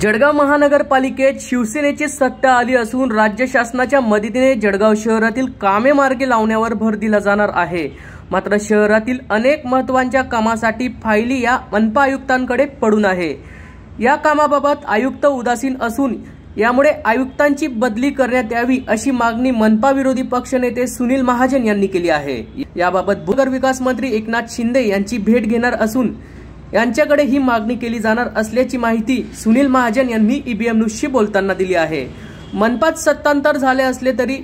जळगाव महानगरपालिकेत शिवसेनेची सत्ता आली असून राज्य शासनाच्या मदतीने जळगाव शहरातील कामे मार्गे लावण्यावर भर दिला जाणार आहे मात्र शहरातील अनेक महत्वाच्या कामासाठी फायली या मनपा आयुक्तांकडे पडून आहे या कामाबाबत आयुक्त उदासीन असून यामुळे आयुक्तांची बदली करण्यात यावी अशी मागणी मनपा विरोधी पक्षनेते सुनील महाजन यांनी केली आहे याबाबत भूगर्भ विकास मंत्री एकनाथ शिंदे यांची भेट घेणार असून यांच्याकडे ही मागणी केली जाणार असल्याची माहिती सुनील महाजन यांनी ईबीएम e न्यूजशी बोलताना दिली आहे मनपात सत्तांतर झाले असले तरी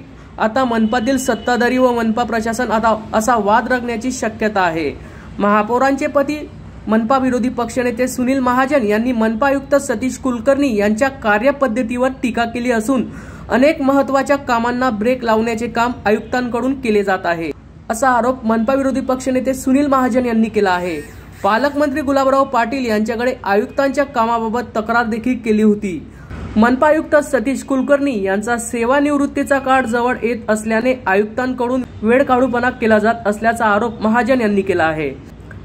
आता मनपातील सत्ताधारी व मनपा प्रशासन आता असा वाद रगण्याची शक्यता आहे महापौरांचे पती मनपा विरोधी पक्षनेते सुनील महाजन यांनी मनपायुक्त सतीश कुलकर्णी यांच्या कार्यपद्धतीवर टीका केली असून अनेक महत्वाच्या कामांना ब्रेक लावण्याचे काम आयुक्तांकडून केले जात आहे असा आरोप मनपा विरोधी पक्षनेते सुनील महाजन यांनी केला आहे पालकमंत्री गुलाबराव पाटील यांच्याकडे आयुक्तांच्या कामाबाबत तक्रार देखील केली होती मनपा आयुक्त सतीश कुलकर्णी यांचा सेवानिवृत्तीचा काळ जवळ येत असल्याने आयुक्तांकडून वेळ काढूपणा केला जात असल्याचा आरोप महाजन यांनी केला आहे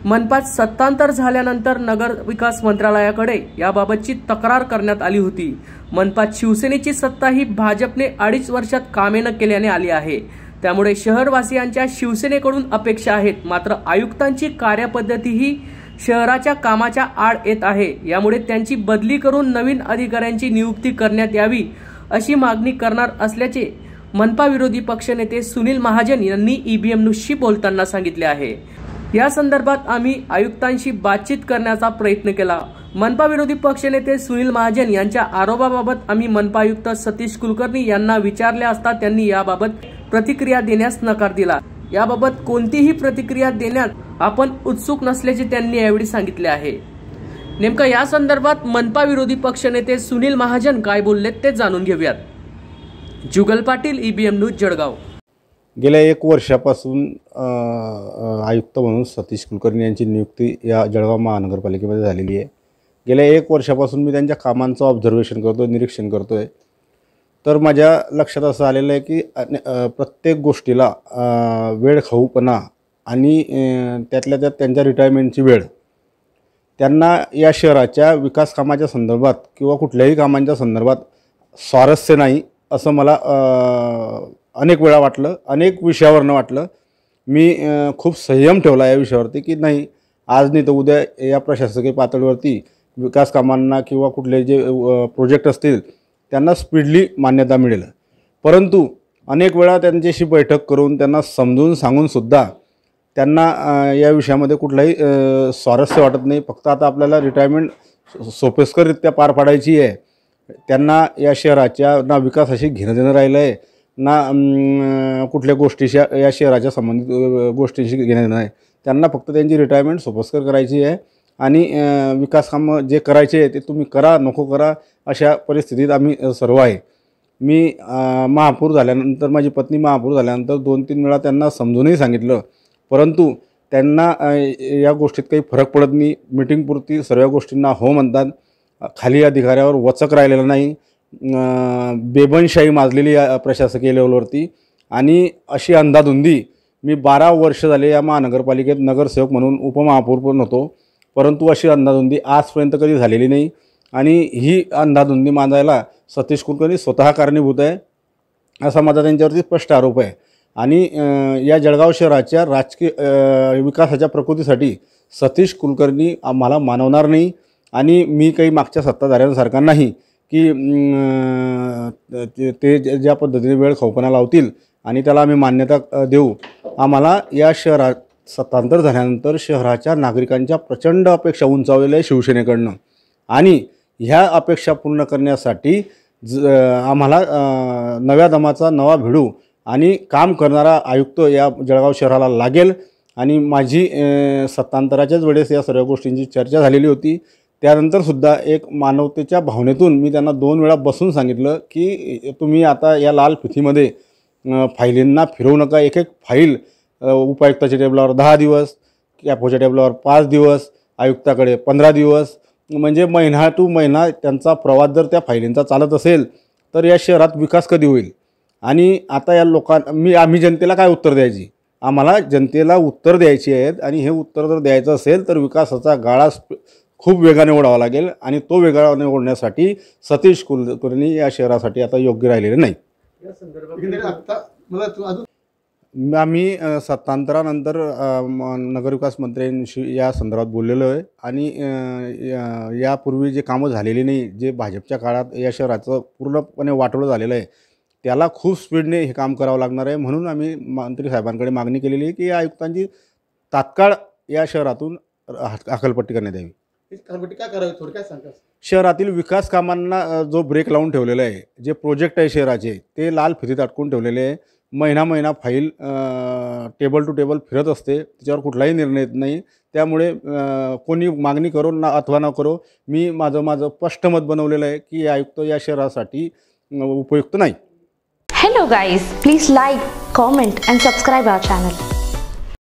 मनपात सत्तांतर झाल्यानंतर नगर विकास मंत्रालयाकडे याबाबतची तक्रार करण्यात आली होती मनपात शिवसेनेची सत्ता ही भाजपने अडीच वर्षात कामे न केल्याने आली आहे त्यामुळे शहरवासियांच्या शिवसेनेकडून अपेक्षा आहेत मात्र आयुक्तांची कार्यपद्धतीही शहराच्या कामाच्या आड येत आहे यामुळे त्यांची बदली करून नवीन अधिकाऱ्यांची नियुक्ती करण्यात यावी अशी मागणी करणार असल्याचे मनपा विरोधी पक्षनेते सुनील महाजन यांनी ईबीएमनुशी बोलताना सांगितले आहे या संदर्भात आम्ही आयुक्तांशी बातचीत करण्याचा प्रयत्न केला मनपा विरोधी पक्षनेते सुनील महाजन यांच्या आरोपाबाबत आम्ही मनपा आयुक्त सतीश कुलकर्णी यांना विचारले असता त्यांनी याबाबत प्रतिक्रिया देण्यास नकार दिला याबाबत कोणतीही प्रतिक्रिया देण्यात आपण उत्सुक नसल्याचे त्यांनी यावेळी सांगितले आहे नेमका या संदर्भात मनपा विरोधी पक्षनेते सुनील महाजन काय बोललेत ते जाणून घेऊयात Jugal Patil EBM e news Jalgaon गेल्या एक वर्षापासून आयुक्त म्हणून सतीश कुलकर्णी यांची नियुक्ती या जळगाव महानगरपालिकेमध्ये झालेली आहे गेल्या एक वर्षापासून मी त्यांच्या कामांचं ऑब्झर्वेशन करतो निरीक्षण करतो आहे तर माझ्या लक्षात असं आलेलं आहे की प्रत्येक गोष्टीला वेळ खाऊपणा आणि त्यातल्या त्यात त्यांच्या रिटायरमेंटची वेळ त्यांना या शहराच्या विकास कामाच्या संदर्भात किंवा कुठल्याही कामांच्या संदर्भात स्वारस्य नाही असं मला अनेक वेळा वाटलं अनेक विषयावरनं वाटलं मी खूप संयम ठेवला या विषयावरती की नाही आज नाही तर उद्या या प्रशासकीय पातळीवरती विकास कामांना किंवा कुठले जे प्रोजेक्ट असतील त्यांना स्पीडली मान्यता मिळेल परंतु अनेक वेळा त्यांच्याशी बैठक करून त्यांना समजून सांगूनसुद्धा त्यांना या विषयामध्ये कुठलाही स्वारस्य वाटत नाही फक्त आता आपल्याला रिटायरमेंट सोपेस्कररित्या पार पाडायची आहे त्यांना या शहराच्या ना विकासाशी घेणं देणं राहिलं आहे ना कुठल्या गोष्टीशी या शहराच्या संबंधित गोष्टींशी घेणं देणं आहे त्यांना फक्त त्यांची रिटायरमेंट सोपस्कर करायची आहे आणि विकासकामं जे करायचे ते तुम्ही करा नको करा अशा परिस्थितीत आम्ही सर्व आहे मी महापूर झाल्यानंतर माझी पत्नी महापूर झाल्यानंतर दोन तीन वेळा त्यांना समजूनही सांगितलं परंतु त्यांना या गोष्टीत काही फरक पडत नाही मिटिंगपुरती सर्व गोष्टींना हो म्हणतात खाली अधिकाऱ्यावर वचक राहिलेलं नाही बेबनशाही माजलेली प्रशासकीय लेवलवरती आणि अशी अंधाधुंदी मी बारा वर्ष झाले या महानगरपालिकेत नगरसेवक म्हणून उपमहापौर पण होतो परंतु अशी अंधाधुंदी आजपर्यंत कधी झालेली नाही आणि ही अंधाधुंदी मांडायला सतीश कुलकर्णी स्वतः कारणीभूत आहे असा माझा त्यांच्यावरती स्पष्ट आरोप आहे आणि या जळगाव शहराच्या राजकीय विकासाच्या प्रकृतीसाठी सतीश कुलकर्णी आम्हाला मानवणार नाही आणि मी काही मागच्या सत्ताधाऱ्यांसारखा नाही की ते ज्या पद्धतीने वेळ खौपणा लावतील आणि त्याला आम्ही मान्यता देऊ आम्हाला या शहरात सत्तांतर झाल्यानंतर शहराच्या नागरिकांच्या प्रचंड अपेक्षा उंचावलेल्या आहे शिवसेनेकडनं आणि ह्या अपेक्षा पूर्ण करण्यासाठी ज आम्हाला नव्या दमाचा नवा भिडू आणि काम करणारा आयुक्त या जळगाव शहराला लागेल आणि माझी सत्तांतराच्याच वेळेस या सर्व गोष्टींची चर्चा झालेली होती त्यानंतरसुद्धा एक मानवतेच्या भावनेतून मी त्यांना दोन वेळा बसून सांगितलं की तुम्ही आता या लाल फिथीमध्ये फाईलींना फिरवू नका एक एक फाईल उपायुक्ताच्या टेबलावर दहा दिवस कॅपोच्या टेबलावर पाच दिवस आयुक्ताकडे पंधरा दिवस म्हणजे महिना टू महिना त्यांचा प्रवास जर त्या फायलींचा चालत असेल तर या शहरात विकास कधी होईल आणि आता या लोकांना मी आम्ही जनतेला काय उत्तर द्यायची आम्हाला जनतेला उत्तर द्यायची आहेत आणि हे उत्तर जर द्यायचं असेल तर विकासाचा गाळा खूप वेगाने ओढावा लागेल आणि तो वेगाने ओढण्यासाठी सतीश कुलकर्णी या शहरासाठी आता योग्य राहिलेले नाही आता मला आम्ही सत्तांतरानंतर नगरविकास मंत्र्यांशी या संदर्भात बोललेलो आहे आणि या यापूर्वी जे कामं झालेली नाही जे भाजपच्या काळात या शहराचं पूर्णपणे वाटोळं झालेलं आहे त्याला खूप स्पीडने हे काम करावं लागणार आहे म्हणून आम्ही मंत्री साहेबांकडे मागणी केलेली आहे की या आयुक्तांची तात्काळ या शहरातून हकलपट्टी करण्यात यावी काय करावी थोडक्यात सांगा शहरातील विकास कामांना जो ब्रेक लावून ठेवलेला आहे जे प्रोजेक्ट आहे शहराचे ते लाल फितीत अटकून ठेवलेले आहे महिना महिना फाईल टेबल टू टेबल फिरत असते त्याच्यावर कुठलाही निर्णय येत नाही त्यामुळे कोणी मागणी करो ना अथवा न करो मी माझं माझं स्पष्ट मत बनवलेलं आहे की आयुक्त या शहरासाठी उपयुक्त नाही hello guys please like comment and subscribe our channel